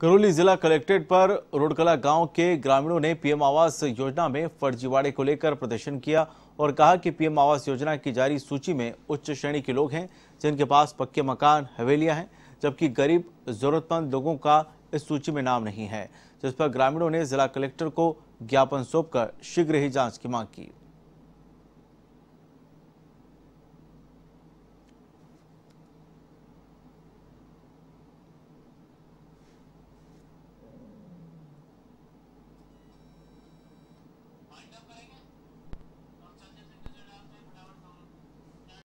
करौली जिला कलेक्ट्रेट पर रोडकला गांव के ग्रामीणों ने पीएम आवास योजना में फर्जीवाड़े को लेकर प्रदर्शन किया और कहा कि पीएम आवास योजना की जारी सूची में उच्च श्रेणी के लोग हैं जिनके पास पक्के मकान हवेलियां हैं जबकि गरीब जरूरतमंद लोगों का इस सूची में नाम नहीं है जिस पर ग्रामीणों ने जिला कलेक्टर को ज्ञापन सौंपकर शीघ्र ही जांच की मांग की